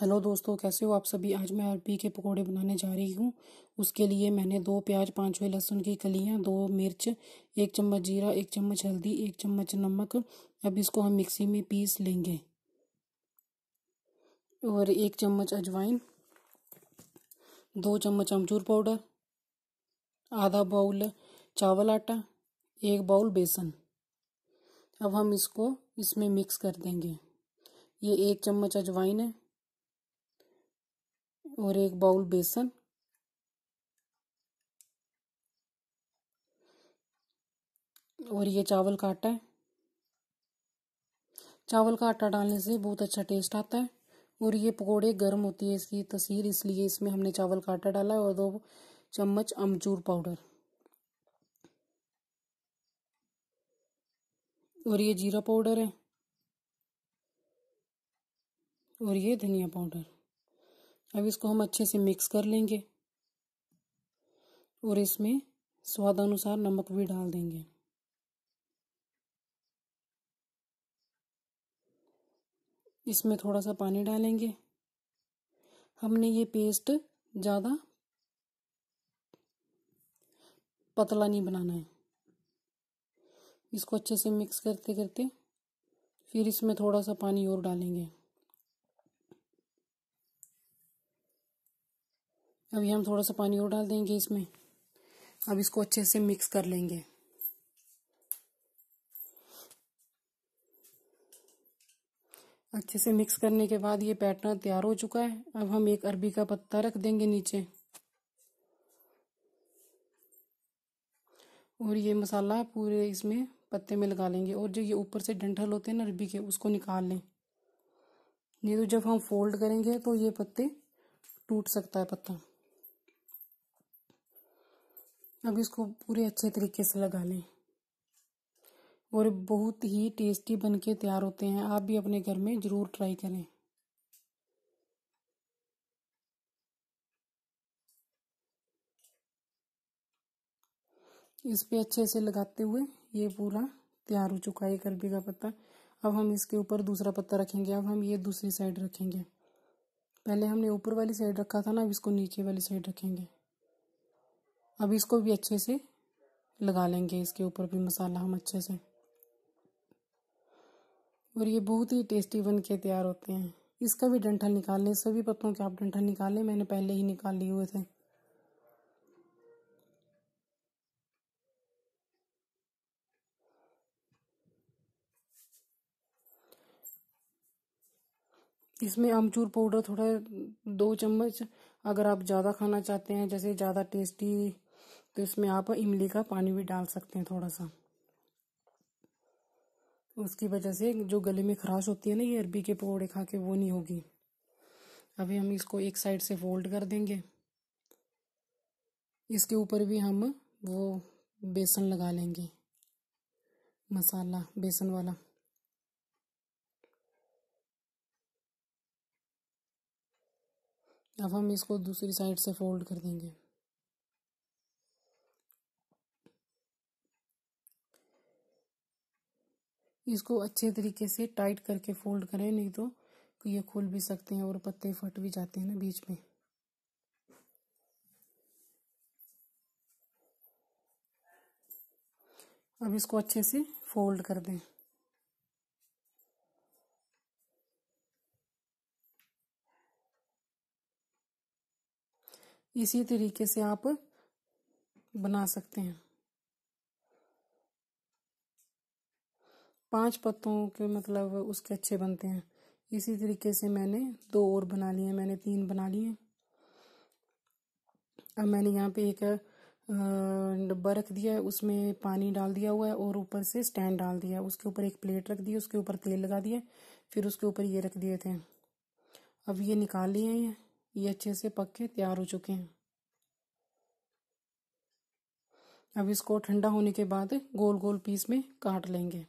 hello दोस्तों कैसे हो आप सभी आज मैं अरबी के पकोड़े बनाने जा रही हूँ उसके लिए मैंने दो प्याज पाँच छः लहसुन की कलियाँ दो मिर्च एक चम्मच जीरा एक चम्मच हल्दी एक चम्मच नमक अब इसको हम मिक्सी में पीस लेंगे और एक चम्मच अजवाइन दो चम्मच अमचूर पाउडर आधा बाउल चावल आटा एक बाउल बेसन अब हम इसको इसमें मिक्स कर देंगे ये एक चम्मच अजवाइन है और एक बाउल बेसन और ये चावल का आटा है चावल का आटा डालने से बहुत अच्छा टेस्ट आता है और ये पकोड़े गर्म होती है इसकी तस्वीर इसलिए इसमें हमने चावल का आटा डाला और दो चम्मच अमचूर पाउडर और ये जीरा पाउडर है और ये धनिया पाउडर अब इसको हम अच्छे से मिक्स कर लेंगे और इसमें स्वादानुसार नमक भी डाल देंगे इसमें थोड़ा सा पानी डालेंगे हमने ये पेस्ट ज़्यादा पतला नहीं बनाना है इसको अच्छे से मिक्स करते करते फिर इसमें थोड़ा सा पानी और डालेंगे अभी हम थोड़ा सा पानी और डाल देंगे इसमें अब इसको अच्छे से मिक्स कर लेंगे अच्छे से मिक्स करने के बाद ये पैटर्न तैयार हो चुका है अब हम एक अरबी का पत्ता रख देंगे नीचे और ये मसाला पूरे इसमें पत्ते में लगा लेंगे और जो ये ऊपर से डंठल होते हैं ना अरबी के उसको निकाल लें नहीं तो जब हम फोल्ड करेंगे तो ये पत्ते टूट सकता है पत्ता अब इसको पूरे अच्छे तरीके से लगा लें और बहुत ही टेस्टी बनके तैयार होते हैं आप भी अपने घर में ज़रूर ट्राई करें इस पे अच्छे से लगाते हुए ये पूरा तैयार हो चुका है करबी का पत्ता अब हम इसके ऊपर दूसरा पत्ता रखेंगे अब हम ये दूसरी साइड रखेंगे पहले हमने ऊपर वाली साइड रखा था ना अब इसको नीचे वाली साइड रखेंगे अब इसको भी अच्छे से लगा लेंगे इसके ऊपर भी मसाला हम अच्छे से और ये बहुत ही टेस्टी बन के तैयार होते हैं इसका भी डंठल निकाल लें सभी पत्तों के आप डंठल निकाल लें मैंने पहले ही निकाल लिए हुए थे इसमें आमचूर पाउडर थोड़ा दो चम्मच अगर आप ज़्यादा खाना चाहते हैं जैसे ज़्यादा टेस्टी तो इसमें आप इमली का पानी भी डाल सकते हैं थोड़ा सा उसकी वजह से जो गले में खराश होती है ना ये अरबी के पकौड़े खा के वो नहीं होगी अभी हम इसको एक साइड से फोल्ड कर देंगे इसके ऊपर भी हम वो बेसन लगा लेंगे मसाला बेसन वाला अब हम इसको दूसरी साइड से फोल्ड कर देंगे इसको अच्छे तरीके से टाइट करके फोल्ड करें नहीं तो ये खुल भी सकते हैं और पत्ते फट भी जाते हैं ना बीच में अब इसको अच्छे से फोल्ड कर दें इसी तरीके से आप बना सकते हैं पांच पत्तों के मतलब उसके अच्छे बनते हैं इसी तरीके से मैंने दो और बना लिए मैंने तीन बना लिए अब मैंने यहाँ पे एक डब्बा रख दिया है उसमें पानी डाल दिया हुआ है और ऊपर से स्टैंड डाल दिया उसके ऊपर एक प्लेट रख दी उसके ऊपर तेल लगा दिया फिर उसके ऊपर ये रख दिए थे अब ये निकाल लिए हैं ये अच्छे से पक के तैयार हो चुके हैं अब इसको ठंडा होने के बाद गोल गोल पीस में काट लेंगे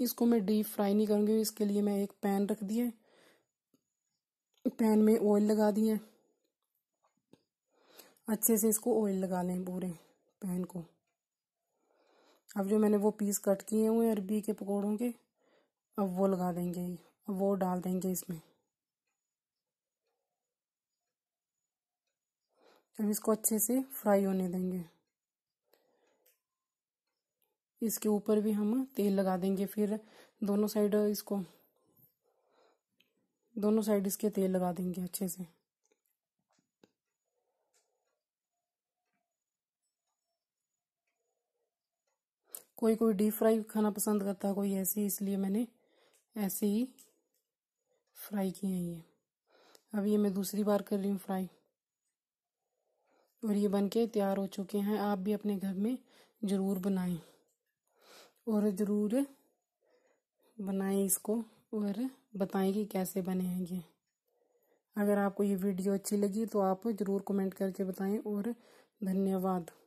इसको मैं डीप फ्राई नहीं करूँगी इसके लिए मैं एक पैन रख दिया पैन में ऑयल लगा दिया अच्छे से इसको ऑयल लगा लें पूरे पैन को अब जो मैंने वो पीस कट किए हुए अरबी के पकौड़ों के अब वो लगा देंगे अब वो डाल देंगे इसमें अब इसको अच्छे से फ्राई होने देंगे इसके ऊपर भी हम तेल लगा देंगे फिर दोनों साइड इसको दोनों साइड इसके तेल लगा देंगे अच्छे से कोई कोई डीप फ्राई खाना पसंद करता है कोई ऐसी इसलिए मैंने ऐसे ही फ्राई किए हैं ये अब ये मैं दूसरी बार कर रही हूँ फ्राई और ये बनके तैयार हो चुके हैं आप भी अपने घर में ज़रूर बनाएं और ज़रूर बनाएं इसको और बताएं कि कैसे बने हैं ये अगर आपको ये वीडियो अच्छी लगी तो आप ज़रूर कमेंट करके बताएं और धन्यवाद